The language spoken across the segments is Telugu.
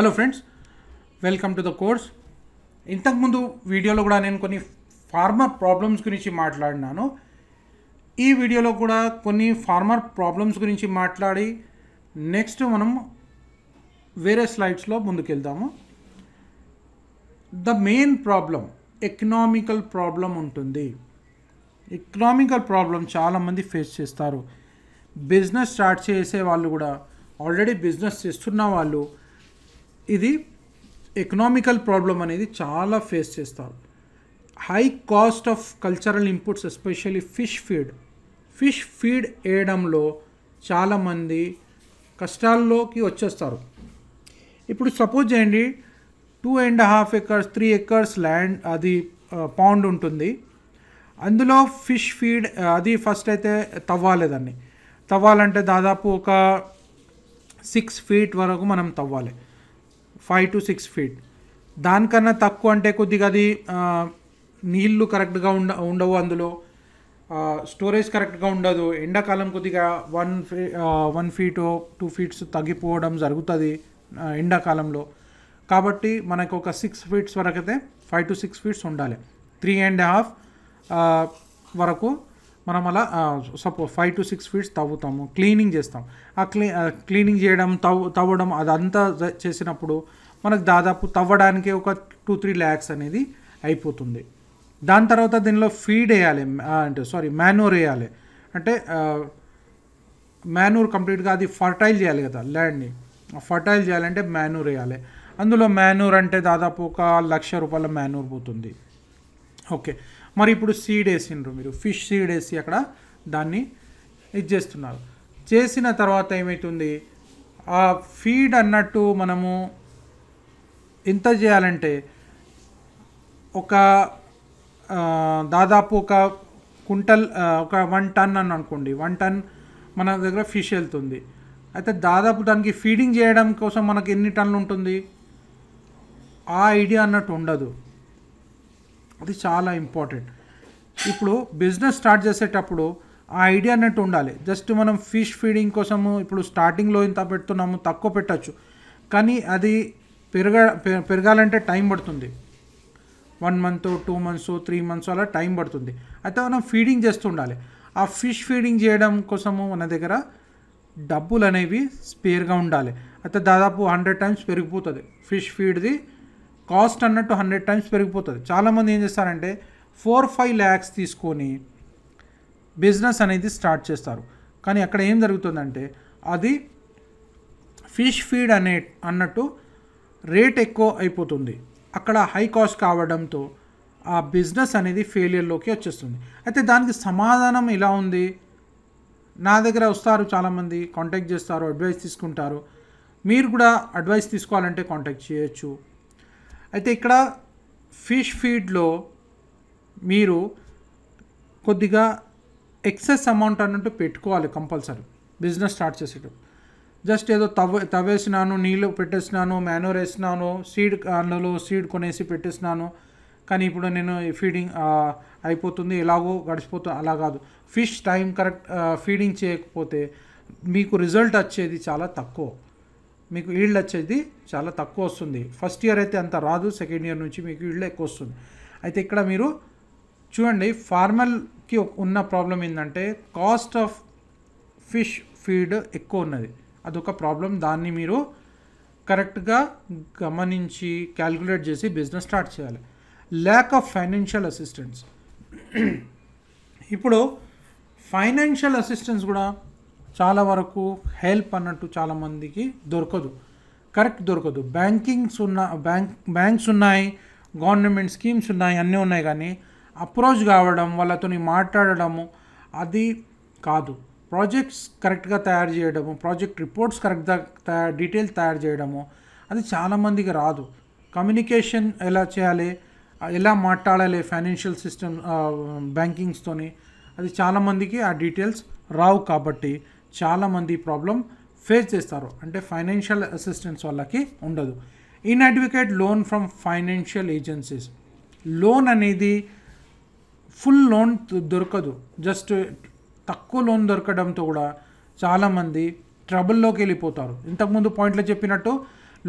hello friends welcome to the course ఇంతకుముందు వీడియోలో కూడా నేను కొన్ని ఫార్మర్ ప్రాబ్లమ్స్ గురించి మాట్లాడినాను ఈ వీడియోలో కూడా కొన్ని ఫార్మర్ ప్రాబ్లమ్స్ గురించి మాట్లాడి నెక్స్ట్ మనం వేరే స్లైడ్స్లో ముందుకెళ్దాము the main problem economical problem ఉంటుంది ఎకనామికల్ ప్రాబ్లం చాలామంది ఫేస్ చేస్తారు బిజినెస్ స్టార్ట్ చేసే వాళ్ళు కూడా ఆల్రెడీ బిజినెస్ చేస్తున్న వాళ్ళు ఇది ఎకనామికల్ ప్రాబ్లం అనేది చాలా ఫేస్ చేస్తారు high cost of cultural inputs especially fish feed fish feed వేయడంలో చాలామంది కష్టాల్లోకి వచ్చేస్తారు ఇప్పుడు సపోజ్ చేయండి two and half acres three acres land అది పాండ్ ఉంటుంది అందులో ఫిష్ ఫీడ్ అది ఫస్ట్ అయితే తవ్వాలేదాన్ని తవ్వాలంటే దాదాపు ఒక సిక్స్ ఫీట్ వరకు మనం తవ్వాలి ఫైవ్ టు సిక్స్ ఫీట్ దానికన్నా తక్కువ అంటే కొద్దిగా అది నీళ్లు కరెక్ట్గా ఉండ ఉండవు అందులో స్టోరేజ్ కరెక్ట్గా ఉండదు ఎండాకాలం కొద్దిగా one fee one feet two feets తగ్గిపోవడం జరుగుతుంది ఎండాకాలంలో కాబట్టి మనకు ఒక సిక్స్ ఫీట్స్ వరకు అయితే ఫైవ్ టు సిక్స్ ఫీట్స్ ఉండాలి త్రీ అండ్ హాఫ్ వరకు మనం అలా suppose five to six feets తవ్వుతాము క్లీనింగ్ చేస్తాం ఆ క్లీ క్లీనింగ్ చేయడం తవ్ తవ్వడం అదంతా చేసినప్పుడు మనకు దాదాపు తవ్వడానికే ఒక టూ త్రీ ల్యాక్స్ అనేది అయిపోతుంది దాని తర్వాత దీనిలో ఫీడ్ వేయాలి అంటే సారీ మ్యాన్యూర్ వేయాలి అంటే మ్యాన్యూర్ కంప్లీట్గా అది ఫర్టైల్ చేయాలి కదా ల్యాండ్ని ఫర్టైల్ చేయాలంటే మ్యాన్యూర్ వేయాలి అందులో మ్యాన్యూర్ అంటే దాదాపు ఒక లక్ష రూపాయల మ్యాన్యూర్ పోతుంది ఓకే మరి ఇప్పుడు సీడ్ వేసిండ్రు మీరు ఫిష్ సీడ్ వేసి అక్కడ దాన్ని ఇది చేస్తున్నారు చేసిన తర్వాత ఏమవుతుంది ఆ ఫీడ్ అన్నట్టు మనము ఎంత చేయాలంటే ఒక దాదాపు ఒక కుంటల్ ఒక వన్ టన్ అని అనుకోండి వన్ టన్ మన దగ్గర ఫిష్ వెళ్తుంది అయితే దాదాపు దానికి ఫీడింగ్ చేయడం కోసం మనకి ఎన్ని టన్లు ఉంటుంది ఆ ఐడియా అన్నట్టు ఉండదు అది చాలా ఇంపార్టెంట్ ఇప్పుడు బిజినెస్ స్టార్ట్ చేసేటప్పుడు ఆ ఐడియా అన్నట్టు ఉండాలి జస్ట్ మనం ఫిష్ ఫీడింగ్ కోసము ఇప్పుడు స్టార్టింగ్లో ఇంత పెడుతున్నాము తక్కువ పెట్టచ్చు కానీ అది పెరగ పెరగాలంటే టైం పడుతుంది one month two months three months అలా టైం పడుతుంది అయితే మనం ఫీడింగ్ చేస్తూ ఉండాలి ఆ ఫిష్ ఫీడింగ్ చేయడం కోసము మన దగ్గర డబ్బులు అనేవి స్పేర్గా ఉండాలి అయితే దాదాపు హండ్రెడ్ టైమ్స్ పెరిగిపోతుంది ఫిష్ ఫీడ్ది కాస్ట్ అన్నట్టు హండ్రెడ్ టైమ్స్ పెరిగిపోతుంది చాలామంది ఏం చేస్తారంటే ఫోర్ ఫైవ్ ల్యాక్స్ తీసుకొని బిజినెస్ అనేది స్టార్ట్ చేస్తారు కానీ అక్కడ ఏం జరుగుతుందంటే అది ఫిష్ ఫీడ్ అనే అన్నట్టు రేట్ ఎక్కువ అయిపోతుంది అక్కడ హై కాస్ట్ కావడంతో ఆ బిజినెస్ అనేది ఫెయిలియర్లోకి వచ్చేస్తుంది అయితే దానికి సమాధానం ఇలా ఉంది నా దగ్గర వస్తారు చాలామంది కాంటాక్ట్ చేస్తారు అడ్వైస్ తీసుకుంటారు మీరు కూడా అడ్వైస్ తీసుకోవాలంటే కాంటాక్ట్ చేయొచ్చు అయితే ఇక్కడ ఫిష్ ఫీడ్లో మీరు కొద్దిగా ఎక్సెస్ అమౌంట్ అన్నట్టు పెట్టుకోవాలి కంపల్సరీ బిజినెస్ స్టార్ట్ చేసేటప్పుడు జస్ట్ ఏదో తవ్వ తవ్వేసినాను నీళ్ళు పెట్టేసినాను మ్యానూర్ వేసినాను సీడ్ అందులో సీడ్ కొనేసి పెట్టేసినాను కానీ ఇప్పుడు నేను ఫీడింగ్ అయిపోతుంది ఎలాగో గడిచిపోతు అలా కాదు ఫిష్ టైం కరెక్ట్ ఫీడింగ్ చేయకపోతే మీకు రిజల్ట్ వచ్చేది చాలా తక్కువ మీకు ఈల్డ్ వచ్చేది చాలా తక్కువ వస్తుంది ఫస్ట్ ఇయర్ అయితే అంత రాదు సెకండ్ ఇయర్ నుంచి మీకు ఈల్డ్ ఎక్కువ వస్తుంది అయితే ఇక్కడ మీరు చూడండి ఫార్మల్కి ఉన్న ప్రాబ్లం ఏంటంటే కాస్ట్ ఆఫ్ ఫిష్ ఫీడ్ ఎక్కువ ఉన్నది అదొక ప్రాబ్లం దాన్ని మీరు కరెక్ట్గా గమనించి క్యాల్కులేట్ చేసి బిజినెస్ స్టార్ట్ చేయాలి ల్యాక్ ఆఫ్ ఫైనాన్షియల్ అసిస్టెన్స్ ఇప్పుడు ఫైనాన్షియల్ అసిస్టెన్స్ కూడా చాలా వరకు హెల్ప్ అన్నట్టు చాలామందికి దొరకదు కరెక్ట్ దొరకదు బ్యాంకింగ్స్ ఉన్న బ్యాంక్ బ్యాంక్స్ ఉన్నాయి గవర్నమెంట్ స్కీమ్స్ ఉన్నాయి అన్నీ ఉన్నాయి కానీ అప్రోచ్ కావడం వాళ్ళతో మాట్లాడడము అది కాదు ప్రాజెక్ట్స్ కరెక్ట్గా తయారు చేయడము ప్రాజెక్ట్ రిపోర్ట్స్ కరెక్ట్గా తయారు డీటెయిల్ తయారు చేయడము అది చాలామందికి రాదు కమ్యూనికేషన్ ఎలా చేయాలి ఎలా మాట్లాడాలి ఫైనాన్షియల్ సిస్టమ్ బ్యాంకింగ్స్తోని అది చాలామందికి ఆ డీటెయిల్స్ రావు కాబట్టి చాలామంది ప్రాబ్లం ఫేస్ చేస్తారు అంటే ఫైనాన్షియల్ అసిస్టెన్స్ వాళ్ళకి ఉండదు inadequate loan from financial agencies loan అనేది ఫుల్ లోన్ దొరకదు జస్ట్ తక్కువ లోన్ దొరకడంతో కూడా చాలామంది ట్రబుల్లోకి వెళ్ళిపోతారు ఇంతకుముందు పాయింట్లో చెప్పినట్టు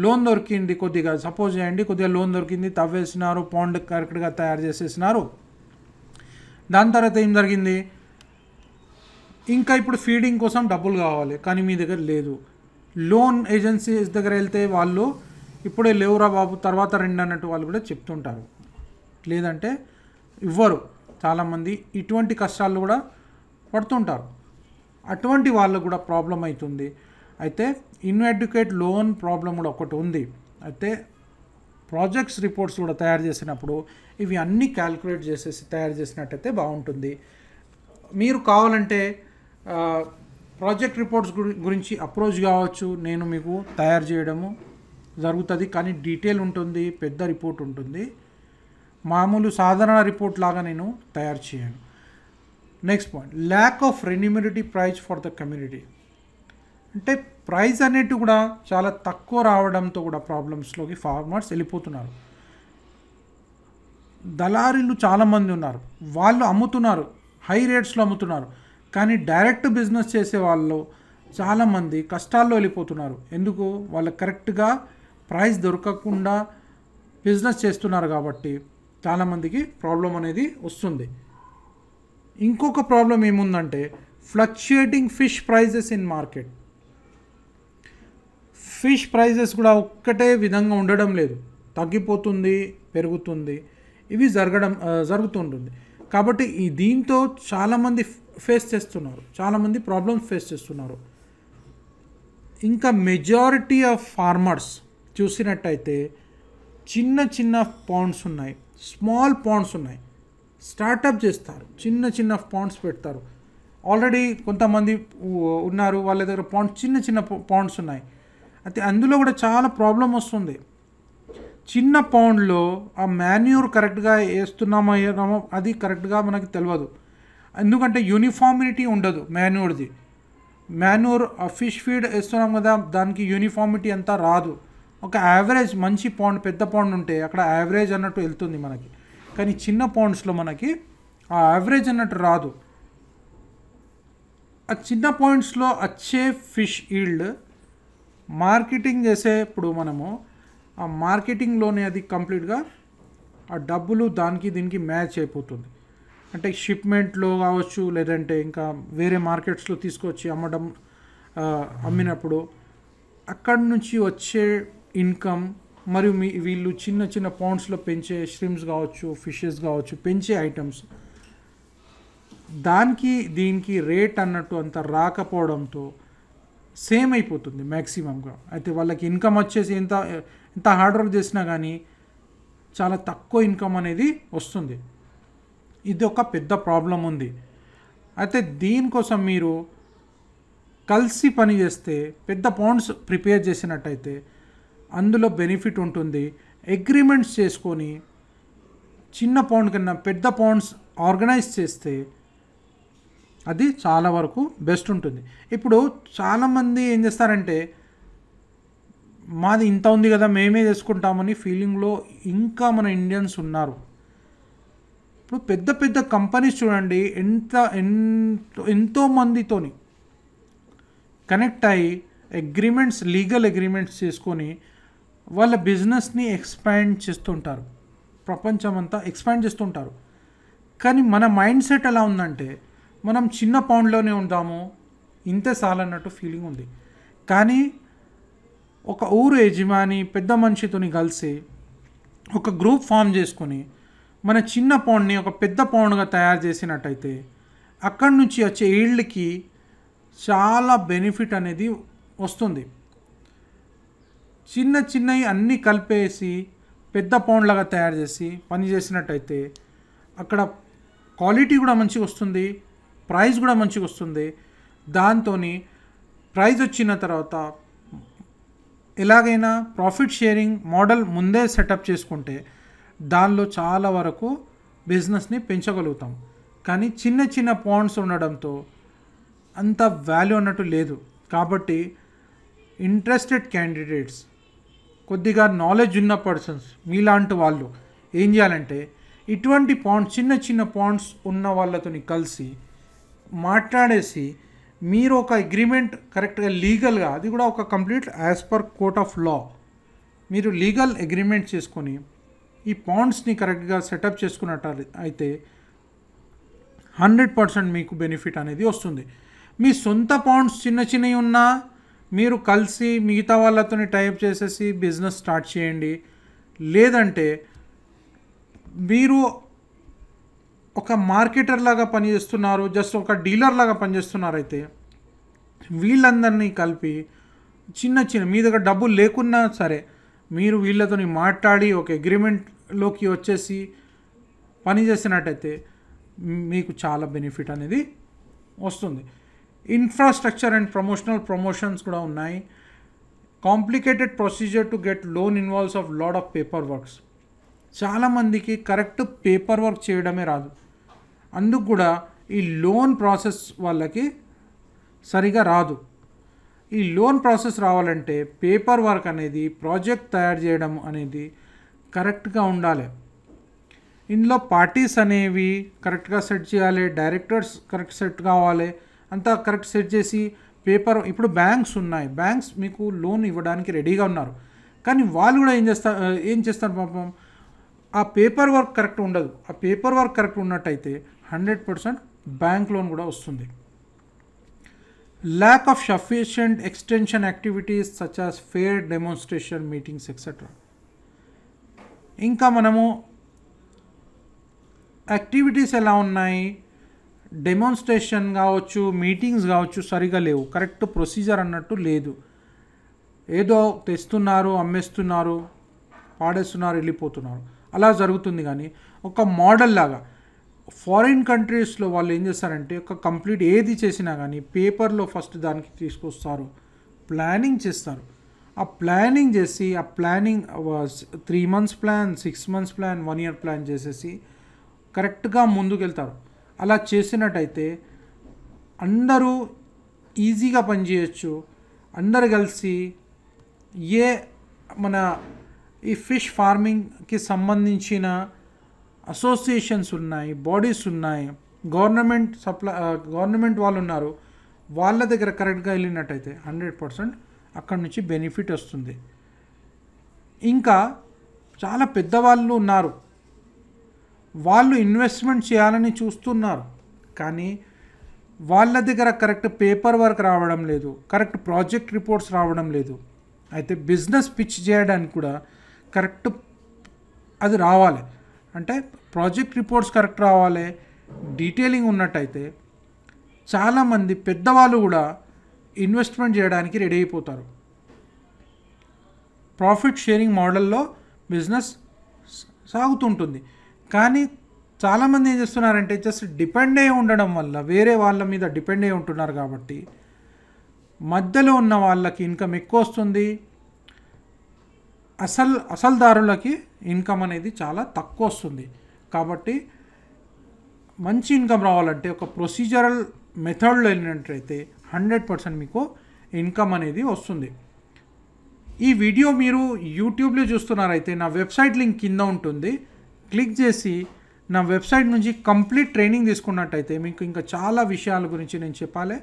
లోన్ దొరికింది కొద్దిగా సపోజ్ చేయండి కొద్దిగా లోన్ దొరికింది తవ్వేసినారు పాండ్ కరెక్ట్గా తయారు చేసేసినారు దాని తర్వాత ఏం జరిగింది ఇంకా ఇప్పుడు ఫీడింగ్ కోసం డబ్బులు కావాలి కానీ మీ దగ్గర లేదు లోన్ ఏజెన్సీస్ దగ్గర వెళ్తే వాళ్ళు ఇప్పుడే లేవురా బాబు తర్వాత రెండు అన్నట్టు వాళ్ళు కూడా చెప్తుంటారు లేదంటే ఇవ్వరు చాలామంది ఇటువంటి కష్టాలు కూడా పడుతుంటారు అటువంటి వాళ్ళకు కూడా ప్రాబ్లం అవుతుంది అయితే ఇన్ఎడ్యుకేట్ లోన్ ప్రాబ్లం కూడా ఒకటి ఉంది అయితే ప్రాజెక్ట్స్ రిపోర్ట్స్ కూడా తయారు చేసినప్పుడు ఇవి అన్నీ క్యాల్కులేట్ చేసేసి తయారు చేసినట్టయితే బాగుంటుంది మీరు కావాలంటే ప్రాజెక్ట్ రిపోర్ట్స్ గురించి అప్రోచ్ కావచ్చు నేను మీకు తయారు చేయడము జరుగుతుంది కానీ డీటెయిల్ ఉంటుంది పెద్ద రిపోర్ట్ ఉంటుంది మామూలు సాధారణ రిపోర్ట్ లాగా నేను తయారు చేయను next point lack of remunerative price for the community అంటే ప్రైజ్ అనేటి కూడా చాలా తక్కువ రావడంతో కూడా ప్రాబ్లమ్స్లోకి ఫార్మర్స్ వెళ్ళిపోతున్నారు దళారీలు చాలామంది ఉన్నారు వాళ్ళు అమ్ముతున్నారు హై రేట్స్లో అమ్ముతున్నారు కానీ డైరెక్ట్ బిజినెస్ చేసే వాళ్ళు చాలామంది కష్టాల్లో వెళ్ళిపోతున్నారు ఎందుకు వాళ్ళు కరెక్ట్గా ప్రైస్ దొరకకుండా బిజినెస్ చేస్తున్నారు కాబట్టి చాలామందికి ప్రాబ్లం అనేది వస్తుంది ఇంకొక ప్రాబ్లం ఏముందంటే fluctuating fish prices in market fish prices కూడా ఒక్కటే విధంగా ఉండడం లేదు తగ్గిపోతుంది పెరుగుతుంది ఇవి జరగడం జరుగుతుంటుంది కాబట్టి ఈ దీంతో చాలామంది ఫేస్ చేస్తున్నారు చాలామంది ప్రాబ్లమ్స్ ఫేస్ చేస్తున్నారు ఇంకా మెజారిటీ ఆఫ్ ఫార్మర్స్ చూసినట్టయితే చిన్న చిన్న పాండ్స్ ఉన్నాయి స్మాల్ పాండ్స్ ఉన్నాయి స్టార్టప్ చేస్తారు చిన్న చిన్న పాండ్స్ పెడతారు ఆల్రెడీ కొంతమంది ఉన్నారు వాళ్ళ దగ్గర పాండ్స్ చిన్న చిన్న పాండ్స్ ఉన్నాయి అయితే అందులో కూడా చాలా ప్రాబ్లం వస్తుంది చిన్న పౌండ్లో ఆ మాన్యూర్ కరెక్ట్గా వేస్తున్నామో అది కరెక్ట్గా మనకి తెలియదు ఎందుకంటే యూనిఫార్మిటీ ఉండదు మాన్యూర్ది మాన్యూర్ ఫిష్ ఫీడ్ వేస్తున్నాం కదా దానికి యూనిఫార్మిటీ అంతా రాదు ఒక యావరేజ్ మంచి పాండ్ పెద్ద పాండ్ ఉంటే అక్కడ యావరేజ్ అన్నట్టు వెళ్తుంది మనకి కానీ చిన్న పాండ్స్లో మనకి ఆ యావరేజ్ అన్నట్టు రాదు ఆ చిన్న పాయింట్స్లో వచ్చే ఫిష్ ఈల్డ్ మార్కెటింగ్ చేసే ఇప్పుడు మనము ఆ మార్కెటింగ్లోనే అది కంప్లీట్గా ఆ డబ్బులు దానికి దీనికి మ్యాచ్ అయిపోతుంది అంటే షిప్మెంట్లో కావచ్చు లేదంటే ఇంకా వేరే మార్కెట్స్లో తీసుకొచ్చి అమ్మడం అమ్మినప్పుడు అక్కడి నుంచి వచ్చే ఇన్కమ్ మరియు మీ వీళ్ళు చిన్న చిన్న పాండ్స్లో పెంచే స్ట్రీమ్స్ కావచ్చు ఫిషెస్ కావచ్చు పెంచే ఐటమ్స్ దానికి దీనికి రేట్ అన్నట్టు అంత రాకపోవడంతో సేమ్ అయిపోతుంది మ్యాక్సిమంగా అయితే వాళ్ళకి ఇన్కమ్ వచ్చేసి ఎంత ఎంత హార్డ్ వర్క్ చేసినా కానీ చాలా తక్కువ ఇన్కమ్ అనేది వస్తుంది ఇది ఒక పెద్ద ప్రాబ్లం ఉంది అయితే దీనికోసం మీరు కలిసి పని చేస్తే పెద్ద పాండ్స్ ప్రిపేర్ చేసినట్టయితే అందులో బెనిఫిట్ ఉంటుంది అగ్రిమెంట్స్ చేసుకొని చిన్న పౌండ్ కన్నా పెద్ద పౌండ్స్ ఆర్గనైజ్ చేస్తే అది చాలా వరకు బెస్ట్ ఉంటుంది ఇప్పుడు చాలామంది ఏం చేస్తారంటే మాది ఇంత ఉంది కదా మేమే చేసుకుంటామని ఫీలింగ్లో ఇంకా మన ఇండియన్స్ ఉన్నారు ఇప్పుడు పెద్ద పెద్ద కంపెనీస్ చూడండి ఎంత ఎంతో ఎంతో మందితోని కనెక్ట్ అయ్యి అగ్రిమెంట్స్ లీగల్ అగ్రిమెంట్స్ చేసుకొని వాళ్ళ బిజినెస్ని ఎక్స్పాండ్ చేస్తుంటారు ప్రపంచం అంతా ఎక్స్పాండ్ చేస్తుంటారు కానీ మన మైండ్ సెట్ ఎలా ఉందంటే మనం చిన్న పౌండ్లోనే ఉందాము ఇంతే సాలన్నట్టు ఫీలింగ్ ఉంది కానీ ఒక ఊరు యజమాని పెద్ద మనిషితోని కలిసి ఒక గ్రూప్ ఫామ్ చేసుకొని మన చిన్న పౌండ్ని ఒక పెద్ద పౌండ్గా తయారు చేసినట్టయితే అక్కడి నుంచి వచ్చే ఈల్డ్కి చాలా బెనిఫిట్ అనేది వస్తుంది చిన్న చిన్నవి అన్నీ కలిపేసి పెద్ద పౌండ్లాగా తయారు చేసి పని చేసినట్టయితే అక్కడ క్వాలిటీ కూడా మంచిగా వస్తుంది ప్రైస్ కూడా మంచిగా వస్తుంది దాంతో ప్రైజ్ వచ్చిన తర్వాత ఎలాగైనా ప్రాఫిట్ షేరింగ్ మోడల్ ముందే సెటప్ చేసుకుంటే దానిలో చాలా వరకు బిజినెస్ని పెంచగలుగుతాం కానీ చిన్న చిన్న పాయింట్స్ ఉండడంతో అంత వాల్యూ అన్నట్టు లేదు కాబట్టి ఇంట్రెస్టెడ్ క్యాండిడేట్స్ కొద్దిగా నాలెడ్జ్ ఉన్న పర్సన్స్ మీలాంటి వాళ్ళు ఏం చేయాలంటే ఇటువంటి పాయింట్స్ చిన్న చిన్న పాయింట్స్ ఉన్న వాళ్ళతో కలిసి మాట్లాడేసి మీరు ఒక అగ్రిమెంట్ కరెక్ట్గా లీగల్గా అది కూడా ఒక complete as per court of law మీరు లీగల్ అగ్రిమెంట్ చేసుకొని ఈ పాండ్స్ని కరెక్ట్గా సెటప్ చేసుకున్నట్టు అయితే హండ్రెడ్ పర్సెంట్ మీకు బెనిఫిట్ అనేది వస్తుంది మీ సొంత పాండ్స్ చిన్న చిన్నవి ఉన్నా మీరు కలిసి మిగతా వాళ్ళతో టైప్ చేసేసి బిజినెస్ స్టార్ట్ చేయండి లేదంటే మీరు ఒక మార్కెటర్ లాగా పనిచేస్తున్నారు జస్ట్ ఒక డీలర్ లాగా పనిచేస్తున్నారైతే వీళ్ళందరినీ కలిపి చిన్న చిన్న మీ దగ్గర డబ్బులు లేకున్నా సరే మీరు వీళ్ళతోని మాట్లాడి ఒక అగ్రిమెంట్లోకి వచ్చేసి పని చేసినట్టయితే మీకు చాలా బెనిఫిట్ అనేది వస్తుంది ఇన్ఫ్రాస్ట్రక్చర్ అండ్ ప్రమోషనల్ ప్రమోషన్స్ కూడా ఉన్నాయి complicated procedure to get loan involves of lot of paper works చాలామందికి కరెక్ట్ పేపర్ వర్క్ చేయడమే రాదు అందుకు కూడా ఈ లోన్ ప్రాసెస్ వాళ్ళకి సరిగా రాదు ఈ లోన్ ప్రాసెస్ రావాలంటే పేపర్ వర్క్ అనేది ప్రాజెక్ట్ తయారు చేయడం అనేది కరెక్ట్గా ఉండాలి ఇందులో పార్టీస్ అనేవి కరెక్ట్గా సెట్ చేయాలి డైరెక్టర్స్ కరెక్ట్ సెట్ కావాలి అంతా కరెక్ట్ సెట్ చేసి పేపర్ ఇప్పుడు బ్యాంక్స్ ఉన్నాయి బ్యాంక్స్ మీకు లోన్ ఇవ్వడానికి రెడీగా ఉన్నారు కానీ వాళ్ళు కూడా ఏం చేస్తారు ఏం చేస్తారు పాపం ఆ పేపర్ వర్క్ కరెక్ట్ ఉండదు ఆ పేపర్ వర్క్ కరెక్ట్ ఉన్నట్టయితే హండ్రెడ్ పర్సెంట్ బ్యాంక్ లోన్ కూడా వస్తుంది lack of sufficient extension activities such as fair demonstration meetings etc ఇంకా మనము యాక్టివిటీస్ ఎలా ఉన్నాయి డెమాన్స్ట్రేషన్ కావచ్చు మీటింగ్స్ కావచ్చు సరిగా లేవు కరెక్ట్ ప్రొసీజర్ అన్నట్టు లేదు ఏదో తెస్తున్నారు అమ్మేస్తున్నారు పాడేస్తున్నారు వెళ్ళిపోతున్నారు అలా జరుగుతుంది కానీ ఒక మోడల్ లాగా ఫారిన్ కంట్రీస్లో వాళ్ళు ఏం చేస్తారంటే ఒక కంప్లీట్ ఏది చేసినా కానీ పేపర్లో ఫస్ట్ దానికి తీసుకొస్తారు ప్లానింగ్ చేస్తారు ఆ ప్లానింగ్ చేసి ఆ planning three months plan six months plan one year plan చేసేసి కరెక్ట్గా ముందుకెళ్తారు అలా చేసినట్టయితే అందరూ ఈజీగా పనిచేయచ్చు అందరు కలిసి ఏ మన ఈ ఫిష్ ఫార్మింగ్కి సంబంధించిన అసోసియేషన్స్ ఉన్నాయి బాడీస్ ఉన్నాయి గవర్నమెంట్ సప్లై గవర్నమెంట్ వాళ్ళు ఉన్నారు వాళ్ళ దగ్గర కరెక్ట్గా వెళ్ళినట్టయితే హండ్రెడ్ పర్సెంట్ అక్కడి నుంచి బెనిఫిట్ వస్తుంది ఇంకా చాలా పెద్దవాళ్ళు ఉన్నారు వాళ్ళు ఇన్వెస్ట్మెంట్ చేయాలని చూస్తున్నారు కానీ వాళ్ళ దగ్గర కరెక్ట్ పేపర్ వర్క్ రావడం లేదు కరెక్ట్ ప్రాజెక్ట్ రిపోర్ట్స్ రావడం లేదు అయితే బిజినెస్ పిచ్ చేయడానికి కూడా కరెక్ట్ అది రావాలి అంటే ప్రాజెక్ట్ రిపోర్ట్స్ కరెక్ట్ రావాలి డీటెయిలింగ్ ఉన్నట్టయితే చాలామంది పెద్దవాళ్ళు కూడా ఇన్వెస్ట్మెంట్ చేయడానికి రెడీ అయిపోతారు ప్రాఫిట్ షేరింగ్ మోడల్లో బిజినెస్ సాగుతుంటుంది కానీ చాలామంది ఏం చేస్తున్నారంటే జస్ట్ డిపెండ్ అయి ఉండడం వల్ల వేరే వాళ్ళ మీద డిపెండ్ అయి ఉంటున్నారు కాబట్టి మధ్యలో ఉన్న వాళ్ళకి ఇన్కమ్ ఎక్కువ వస్తుంది అసలు అసలుదారులకి ఇన్కమ్ అనేది చాలా తక్కువ వస్తుంది కాబట్టి మంచి ఇన్కమ్ రావాలంటే ఒక ప్రొసీజరల్ మెథడ్లో వెళ్ళినట్లయితే హండ్రెడ్ పర్సెంట్ మీకు ఇన్కమ్ అనేది వస్తుంది ఈ వీడియో మీరు యూట్యూబ్లో చూస్తున్నారైతే నా వెబ్సైట్ లింక్ కింద ఉంటుంది క్లిక్ చేసి నా వెబ్సైట్ నుంచి కంప్లీట్ ట్రైనింగ్ తీసుకున్నట్టయితే మీకు ఇంకా చాలా విషయాల గురించి నేను చెప్పాలి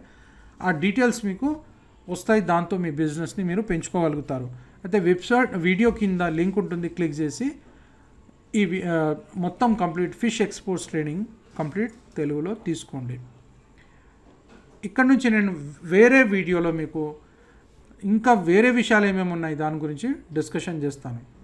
ఆ డీటెయిల్స్ మీకు వస్తాయి దాంతో మీ బిజినెస్ని మీరు పెంచుకోగలుగుతారు అయితే వెబ్సైట్ వీడియో కింద లింక్ ఉంటుంది క్లిక్ చేసి ఈ మొత్తం complete fish exports training complete తెలుగులో తీసుకోండి ఇక్కడ నుంచి నేను వేరే వీడియోలో మీకు ఇంకా వేరే విషయాలు ఏమేమి ఉన్నాయి దాని గురించి డిస్కషన్ చేస్తాను